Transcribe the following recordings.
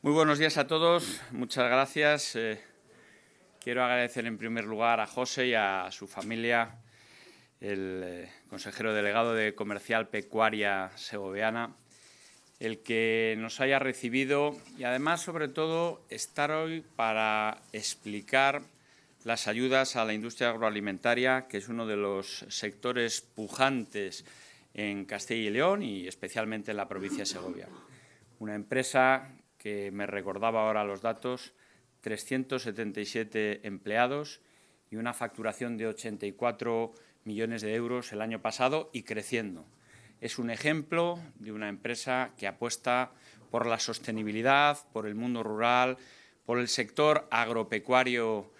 Muy buenos días a todos, muchas gracias. Eh, quiero agradecer en primer lugar a José y a su familia, el eh, consejero delegado de Comercial Pecuaria Segoviana, el que nos haya recibido y además, sobre todo, estar hoy para explicar las ayudas a la industria agroalimentaria, que es uno de los sectores pujantes en Castilla y León y especialmente en la provincia de Segovia. Una empresa que me recordaba ahora los datos, 377 empleados y una facturación de 84 millones de euros el año pasado y creciendo. Es un ejemplo de una empresa que apuesta por la sostenibilidad, por el mundo rural, por el sector agropecuario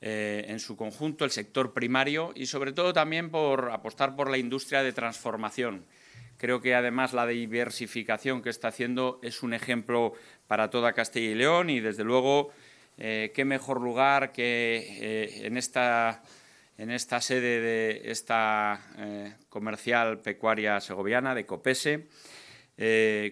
eh, en su conjunto, el sector primario y sobre todo también por apostar por la industria de transformación, Creo que además la diversificación que está haciendo es un ejemplo para toda Castilla y León y desde luego eh, qué mejor lugar que eh, en, esta, en esta sede de esta eh, comercial pecuaria segoviana de Copese.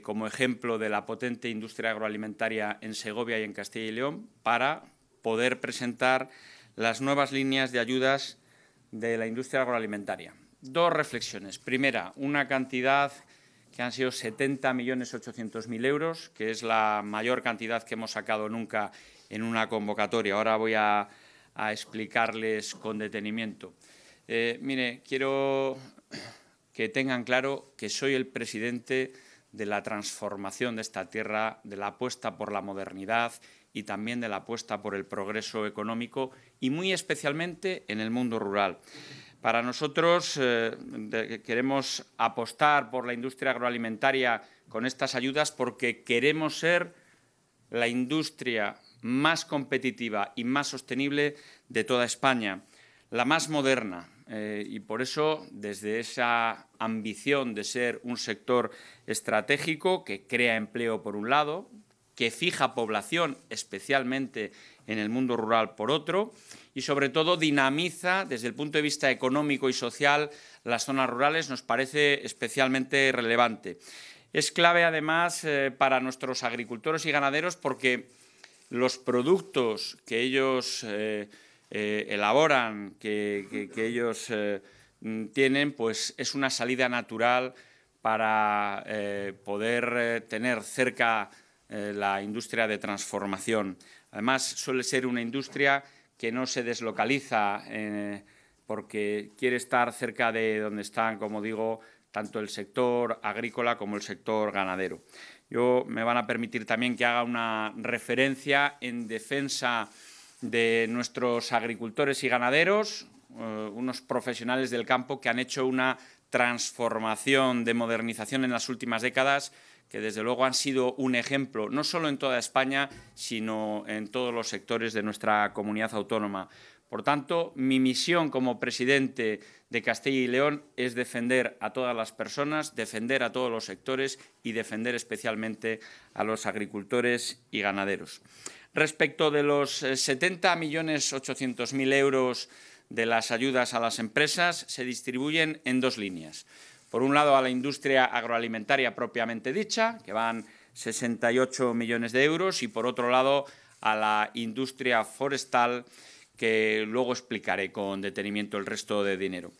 como ejemplo de la potente industria agroalimentaria en Segovia y en Castilla y León, para poder presentar las nuevas líneas de ayudas de la industria agroalimentaria dos reflexiones. Primera, una cantidad que han sido 70.800.000 euros, que es la mayor cantidad que hemos sacado nunca en una convocatoria. Ahora voy a, explicarles con detenimiento. Eh, mire, quiero que tengan claro que soy el presidente de la transformación de esta tierra, de la apuesta por la modernidad y también de la apuesta por el progreso económico y muy especialmente en el mundo rural. Para nosotros eh, queremos apostar por la industria agroalimentaria con estas ayudas porque queremos ser la industria más competitiva y más sostenible de toda España, la más moderna, eh, y por eso desde esa ambición de ser un sector estratégico que crea empleo por un lado, que fija población especialmente en el mundo rural por otro y sobre todo dinamiza desde el punto de vista económico y social las zonas rurales nos parece especialmente relevante. Es clave además eh, para nuestros agricultores y ganaderos porque los productos que ellos eh, eh, elaboran, que, ellos eh, tienen, pues es una salida natural para eh, poder tener cerca la industria de transformación. Además, suele ser una industria que no se deslocaliza porque quiere estar cerca de donde están, como digo, tanto el sector agrícola como el sector ganadero. Yo me van a permitir también que haga una referencia en defensa de nuestros agricultores y ganaderos, eh, unos profesionales del campo que han hecho una transformación de modernización en las últimas décadas que desde luego han sido un ejemplo, no solo en toda España, sino en todos los sectores de nuestra comunidad autónoma. Por tanto, mi misión como presidente de Castilla y León es defender a todas las personas, defender a todos los sectores y defender especialmente a los agricultores y ganaderos. Respecto de los 70.800.000 eh, euros de las ayudas a las empresas, se distribuyen en dos líneas. Por un lado, a la industria agroalimentaria propiamente dicha, que van 68 millones de euros, y por otro lado, a la industria forestal, que luego explicaré con detenimiento el resto de dinero.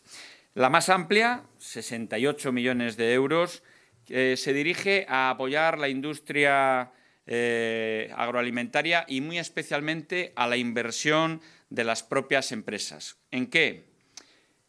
La más amplia, 68 millones de euros, eh, se dirige a apoyar la industria eh, agroalimentaria y muy especialmente a la inversión de las propias empresas. ¿En qué?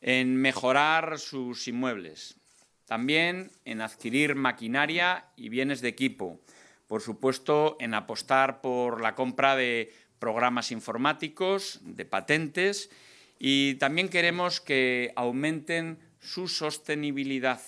En mejorar sus inmuebles, también en adquirir maquinaria y bienes de equipo, por supuesto en apostar por la compra de programas informáticos, de patentes y también queremos que aumenten su sostenibilidad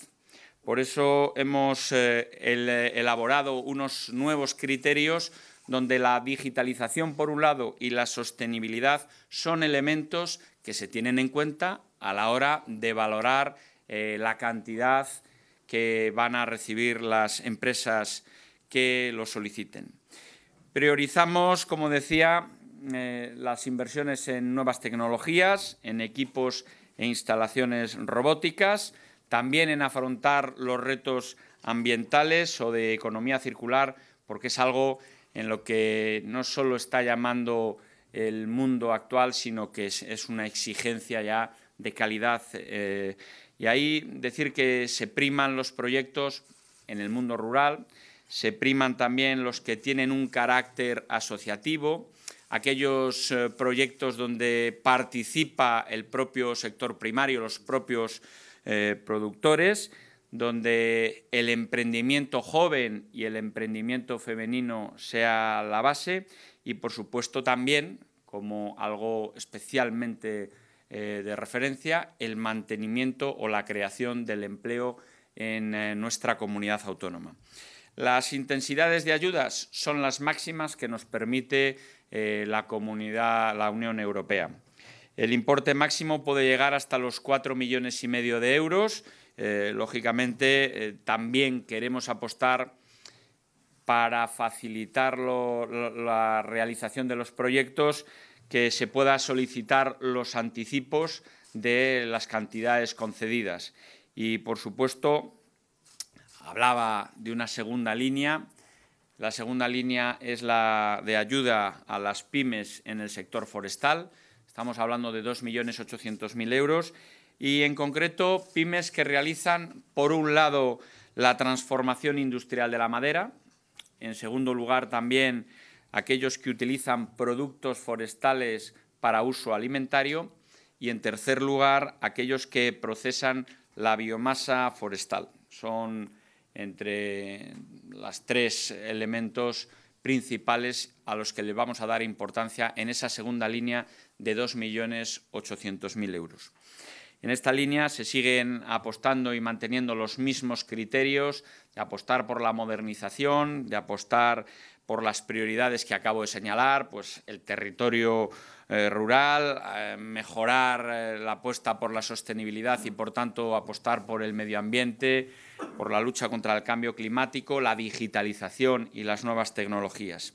por eso hemos eh, eh, elaborado unos nuevos criterios donde la digitalización, por un lado, y la sostenibilidad son elementos que se tienen en cuenta a la hora de valorar eh, la cantidad que van a recibir las empresas que lo soliciten. Priorizamos, como decía, las inversiones en nuevas tecnologías, en equipos e instalaciones robóticas, también en afrontar los retos ambientales o de economía circular, porque es algo en lo que no solo está llamando el mundo actual, sino que es, una exigencia ya de calidad. Eh, y ahí decir que se priman los proyectos en el mundo rural, se priman también los que tienen un carácter asociativo, aquellos eh, proyectos donde participa el propio sector primario, los propios eh, productores, donde el emprendimiento joven y el emprendimiento femenino sea la base y, por supuesto, también, como algo especialmente eh, de referencia, el mantenimiento o la creación del empleo en eh, nuestra comunidad autónoma. Las intensidades de ayudas son las máximas que nos permite la comunidad, la Unión Europea. El importe máximo puede llegar hasta los cuatro millones y medio de euros. Eh, lógicamente, eh, también queremos apostar para facilitar la realización de los proyectos que se pueda solicitar los anticipos de las cantidades concedidas. Y, por supuesto, hablaba de una segunda línea. La segunda línea es la de ayuda a las pymes en el sector forestal. Estamos hablando de 2.800.000 euros y, en concreto, pymes que realizan, por un lado, la transformación industrial de la madera, en segundo lugar, también aquellos que utilizan productos forestales para uso alimentario y, en tercer lugar, aquellos que procesan la biomasa forestal. Son entre los tres elementos principales a los que le vamos a dar importancia en esa segunda línea de 2.800.000 euros. En esta línea se siguen apostando y manteniendo los mismos criterios de apostar por la modernización, de apostar por las prioridades que acabo de señalar, pues el territorio eh, rural, eh, mejorar eh, la apuesta por la sostenibilidad y, por tanto, apostar por el medio ambiente, por la lucha contra el cambio climático, la digitalización y las nuevas tecnologías.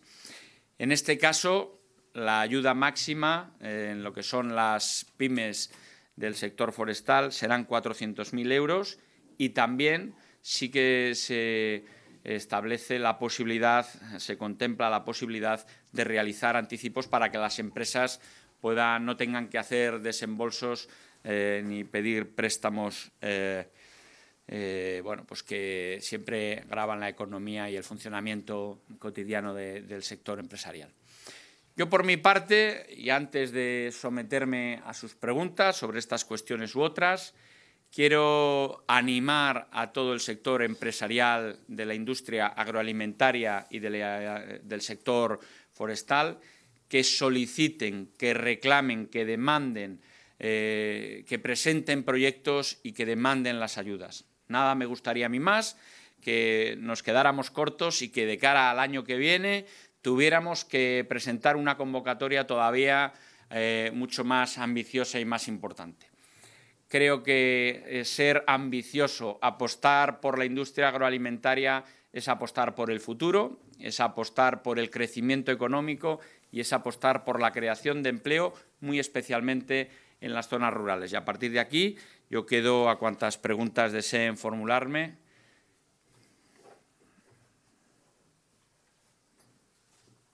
En este caso, la ayuda máxima eh, en lo que son las pymes del sector forestal serán 400.000 euros y también sí que se establece la posibilidad, se contempla la posibilidad de realizar anticipos para que las empresas puedan, no tengan que hacer desembolsos eh, ni pedir préstamos eh, eh, bueno, pues que siempre graban la economía y el funcionamiento cotidiano del sector empresarial. Yo por mi parte, y antes de someterme a sus preguntas sobre estas cuestiones u otras, quiero animar a todo el sector empresarial de la industria agroalimentaria y del sector forestal que soliciten, que reclamen, que demanden, eh, que presenten proyectos y que demanden las ayudas. Nada me gustaría a mí más que nos quedáramos cortos y que de cara al año que viene tuviéramos que presentar una convocatoria todavía eh, mucho más ambiciosa y más importante. Creo que eh, ser ambicioso, apostar por la industria agroalimentaria es apostar por el futuro, es apostar por el crecimiento económico y es apostar por la creación de empleo, muy especialmente en las zonas rurales. Y a partir de aquí yo quedo a cuantas preguntas deseen formularme.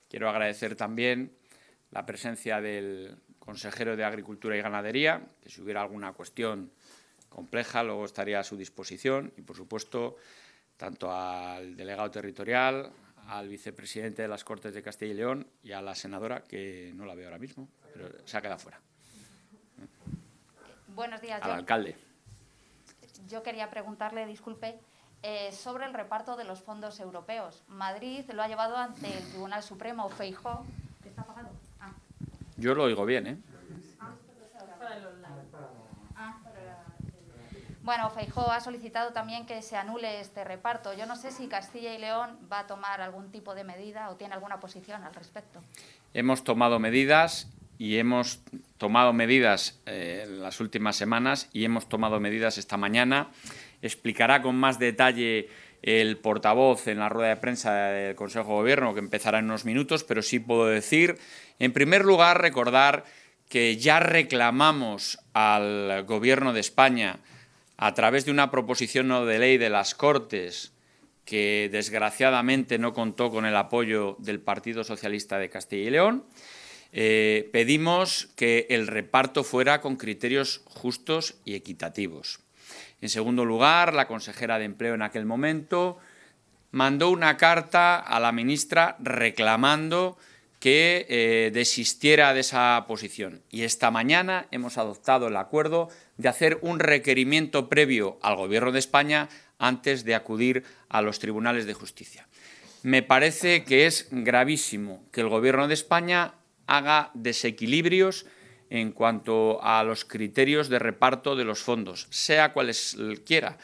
Quiero agradecer también la presencia del consejero de Agricultura y Ganadería, que si hubiera alguna cuestión compleja luego estaría a su disposición y, por supuesto, tanto al delegado territorial, al vicepresidente de las Cortes de Castilla y León y a la senadora, que no la veo ahora mismo, pero se ha quedado fuera. Buenos días, al alcalde. Yo quería preguntarle, disculpe, eh, sobre el reparto de los fondos europeos. Madrid lo ha llevado ante el Tribunal Supremo, Feijó. ¿Está Ah. Yo lo oigo bien, ¿eh? Bueno, Feijó ha solicitado también que se anule este reparto. Yo no sé si Castilla y León va a tomar algún tipo de medida o tiene alguna posición al respecto. Hemos tomado medidas y hemos tomado medidas eh, en las últimas semanas y hemos tomado medidas esta mañana. Explicará con más detalle el portavoz en la rueda de prensa del Consejo de Gobierno, que empezará en unos minutos, pero sí puedo decir, en primer lugar, recordar que ya reclamamos al Gobierno de España, a través de una proposición de ley de las Cortes, que desgraciadamente no contó con el apoyo del Partido Socialista de Castilla y León, eh, pedimos que el reparto fuera con criterios justos y equitativos. En segundo lugar, la consejera de Empleo en aquel momento mandó una carta a la ministra reclamando que eh, desistiera de esa posición. Y esta mañana hemos adoptado el acuerdo de hacer un requerimiento previo al Gobierno de España antes de acudir a los tribunales de justicia. Me parece que es gravísimo que el Gobierno de España haga desequilibrios en cuanto a los criterios de reparto de los fondos, sea cuales quiera.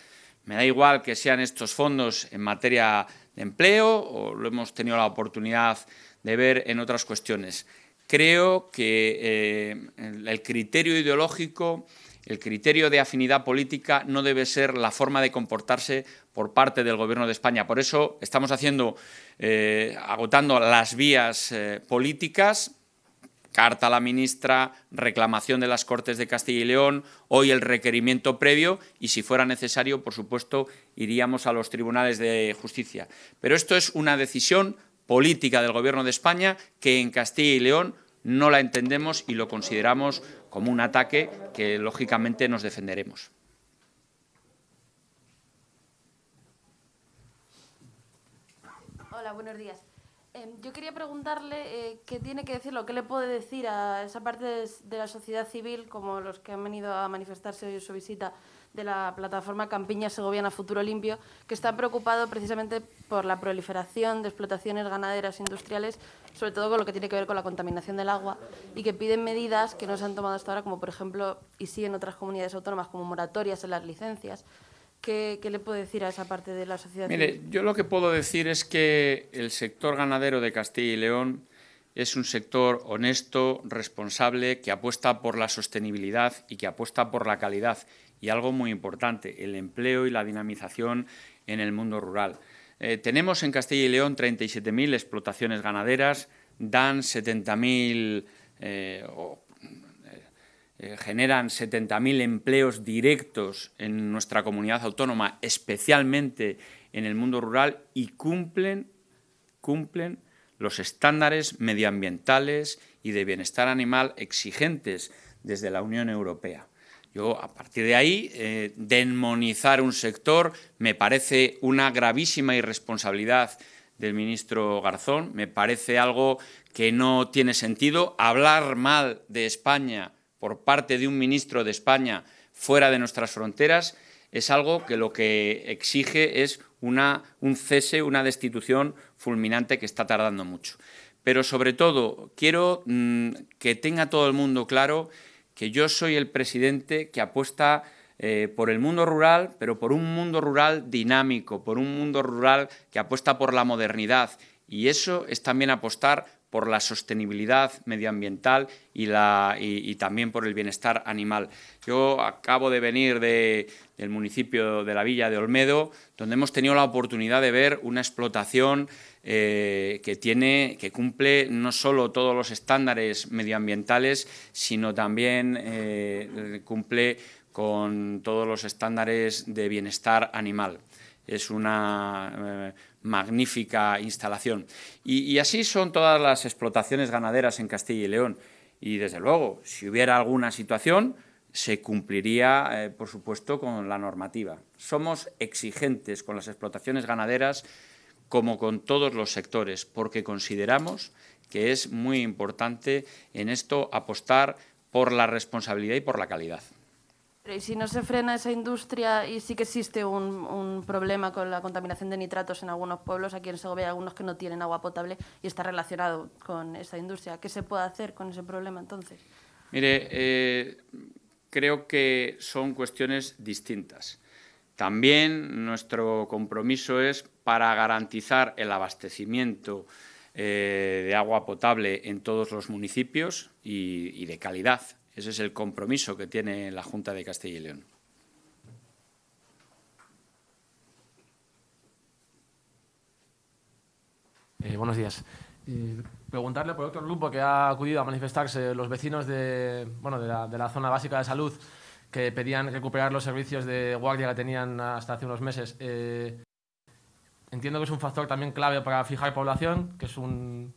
Me da igual que sean estos fondos en materia de empleo o lo hemos tenido la oportunidad de ver en otras cuestiones. Creo que eh, el criterio ideológico, el criterio de afinidad política no debe ser la forma de comportarse por parte del Gobierno de España. Por eso estamos haciendo, eh, agotando las vías eh, políticas carta a la ministra, reclamación de las Cortes de Castilla y León, hoy el requerimiento previo y, si fuera necesario, por supuesto, iríamos a los tribunales de justicia. Pero esto es una decisión política del Gobierno de España que en Castilla y León no la entendemos y lo consideramos como un ataque que, lógicamente, nos defenderemos. Hola, buenos días. Em, yo quería preguntarle eh, qué tiene que decirlo, qué le puede decir a esa parte de, la sociedad civil, como los que han venido a manifestarse hoy en su visita de la plataforma Campiña Segoviana Futuro Limpio, que está preocupado precisamente por la proliferación de explotaciones ganaderas e industriales, sobre todo con lo que tiene que ver con la contaminación del agua, y que piden medidas que no se han tomado hasta ahora, como por ejemplo, y sí en otras comunidades autónomas, como moratorias en las licencias. ¿Qué, le puedo decir a esa parte de la sociedad? Mire, yo lo que puedo decir es que el sector ganadero de Castilla y León es un sector honesto, responsable, que apuesta por la sostenibilidad y que apuesta por la calidad. Y algo muy importante, el empleo y la dinamización en el mundo rural. Eh, tenemos en Castilla y León 37.000 explotaciones ganaderas, dan 70.000 eh, generan 70.000 empleos directos en nuestra comunidad autónoma, especialmente en el mundo rural, y cumplen, cumplen los estándares medioambientales y de bienestar animal exigentes desde la Unión Europea. Yo, a partir de ahí, eh, demonizar un sector me parece una gravísima irresponsabilidad del ministro Garzón, me parece algo que no tiene sentido. Hablar mal de España por parte de un ministro de España fuera de nuestras fronteras es algo que lo que exige es una, un cese, una destitución fulminante que está tardando mucho. Pero sobre todo, quiero mm, que tenga todo el mundo claro que yo soy el presidente que apuesta eh, por el mundo rural, pero por un mundo rural dinámico, por un mundo rural que apuesta por la modernidad. Y eso es también apostar por la sostenibilidad medioambiental y, la, y, también por el bienestar animal. Yo acabo de venir del municipio de la Villa de Olmedo, donde hemos tenido la oportunidad de ver una explotación eh, que, tiene, que cumple no solo todos los estándares medioambientales, sino también eh, cumple con todos los estándares de bienestar animal. Es una... Eh, magnífica instalación. Y, así son todas las explotaciones ganaderas en Castilla y León. Y desde luego, si hubiera alguna situación, se cumpliría, eh, por supuesto, con la normativa. Somos exigentes con las explotaciones ganaderas como con todos los sectores, porque consideramos que es muy importante en esto apostar por la responsabilidad y por la calidad y si no se frena esa industria y sí que existe un, problema con la contaminación de nitratos en algunos pueblos, aquí en Segovia hay algunos que no tienen agua potable y está relacionado con esa industria, ¿qué se puede hacer con ese problema entonces? Mire, eh, creo que son cuestiones distintas. También nuestro compromiso es para garantizar el abastecimiento eh, de agua potable en todos los municipios y de calidad ese es el compromiso que tiene la Junta de Castilla y León. Eh, buenos días. Eh, preguntarle por otro grupo que ha acudido a manifestarse, los vecinos de, la, zona básica de salud, que pedían recuperar los servicios de guardia que tenían hasta hace unos meses. Eh, entiendo que es un factor también clave para fijar población, que es un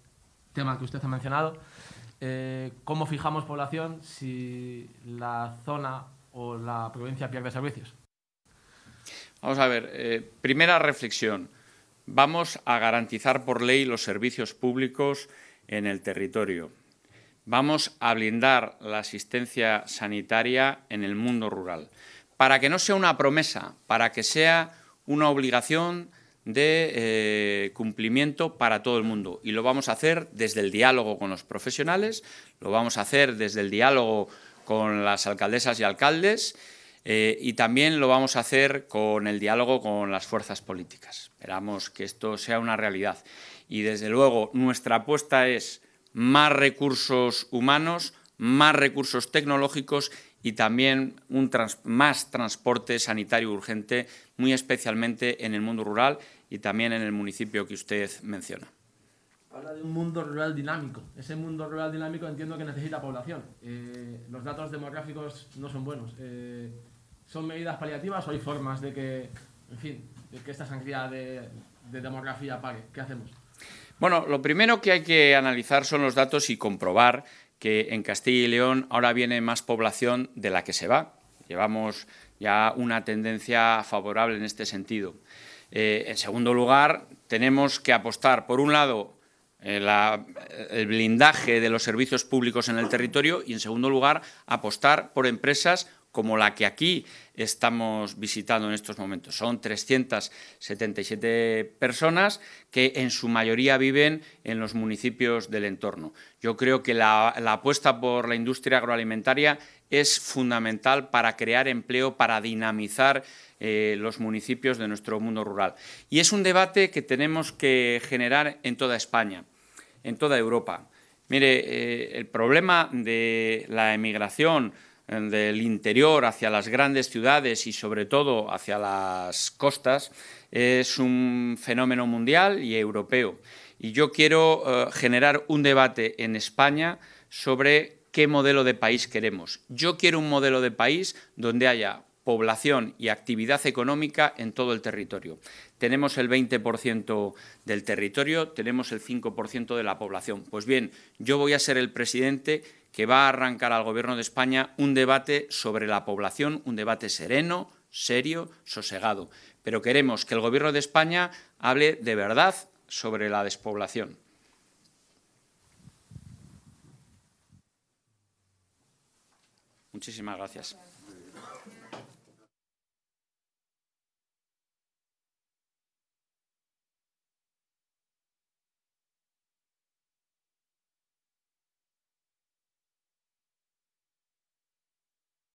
tema que usted ha mencionado. Eh, cómo fijamos población si la zona o la provincia pierde servicios. Vamos a ver, eh, primera reflexión. Vamos a garantizar por ley los servicios públicos en el territorio. Vamos a blindar la asistencia sanitaria en el mundo rural. Para que no sea una promesa, para que sea una obligación de eh, cumplimiento para todo el mundo. Y lo vamos a hacer desde el diálogo con los profesionales, lo vamos a hacer desde el diálogo con las alcaldesas y alcaldes eh, y también lo vamos a hacer con el diálogo con las fuerzas políticas. Esperamos que esto sea una realidad. Y desde luego nuestra apuesta es más recursos humanos, más recursos tecnológicos y también un más transporte sanitario urgente, muy especialmente en el mundo rural y también en el municipio que usted menciona. Habla de un mundo rural dinámico. Ese mundo rural dinámico entiendo que necesita población. Eh, los datos demográficos no son buenos. Eh, ¿Son medidas paliativas o hay formas de que, en fin, que esta sangría de, demografía pague? ¿Qué hacemos? Bueno, lo primero que hay que analizar son los datos y comprobar que en Castilla y León ahora viene más población de la que se va. Llevamos ya una tendencia favorable en este sentido. Eh, en segundo lugar, tenemos que apostar, por un lado, eh, el blindaje de los servicios públicos en el territorio y, en segundo lugar, apostar por empresas como la que aquí estamos visitando en estos momentos. Son 377 personas que en su mayoría viven en los municipios del entorno. Yo creo que la, la apuesta por la industria agroalimentaria es fundamental para crear empleo, para dinamizar eh, los municipios de nuestro mundo rural. Y es un debate que tenemos que generar en toda España, en toda Europa. Mire, eh, el problema de la emigración eh, del interior hacia las grandes ciudades y sobre todo hacia las costas es un fenómeno mundial y europeo. Y yo quiero generar un debate en España sobre qué modelo de país queremos. Yo quiero un modelo de país donde haya población y actividad económica en todo el territorio. Tenemos el 20% del territorio, tenemos el 5% de la población. Pues bien, yo voy a ser el presidente que va a arrancar al Gobierno de España un debate sobre la población, un debate sereno, serio, sosegado. Pero queremos que el Gobierno de España hable de verdad sobre la despoblación. Muchísimas gracias.